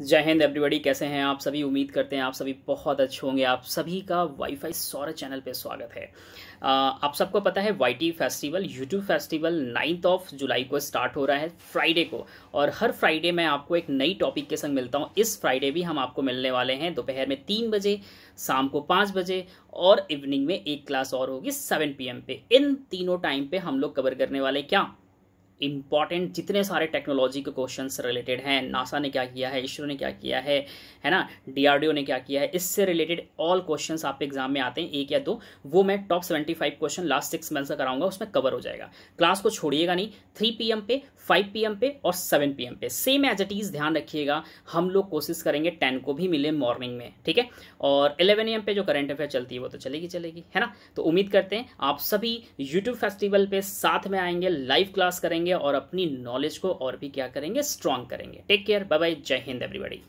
जय हिंद एवरीबडी कैसे हैं आप सभी उम्मीद करते हैं आप सभी बहुत अच्छे होंगे आप सभी का वाईफाई सौरभ चैनल पे स्वागत है आप सबको पता है why festival YouTube festival ninth of July को स्टार्ट हो रहा है फ्राइडे को और हर फ्राइडे मैं आपको एक नई टॉपिक के संग मिलता हूँ इस फ्राइडे भी हम आपको मिलने वाले हैं दोपहर में तीन बजे शाम को पाँच बजे और इवनिंग में एक क्लास और होगी सेवन पी पे इन तीनों टाइम पर हम लोग कवर करने वाले क्या इम्पॉर्टेंट जितने सारे टेक्नोलॉजी के क्वेश्चन रिलेटेड हैं नासा ने क्या किया है इसरो ने क्या किया है है ना डीआरडीओ ने क्या किया है इससे रिलेटेड ऑल क्वेश्चन आपके एग्जाम में आते हैं एक या दो वो मैं top seventy five question last six month का कराऊंगा उसमें कवर हो जाएगा क्लास को छोड़िएगा नहीं थ्री पी एम पे फाइव पी एम पे और सेवन पी एम पे सेम एज इट इज़ ध्यान रखिएगा हम लोग कोशिश करेंगे टेन को भी मिले मॉर्निंग में ठीक है और इलेवन एम पे जो करंट अफेयर चलती है वो तो चलेगी चलेगी है ना तो उम्मीद करते हैं आप सभी यूट्यूब फेस्टिवल पे साथ में आएंगे लाइव क्लास करेंगे करेंगे और अपनी नॉलेज को और भी क्या करेंगे स्ट्रांग करेंगे टेक केयर बाय बाय जय हिंद एवरीबडी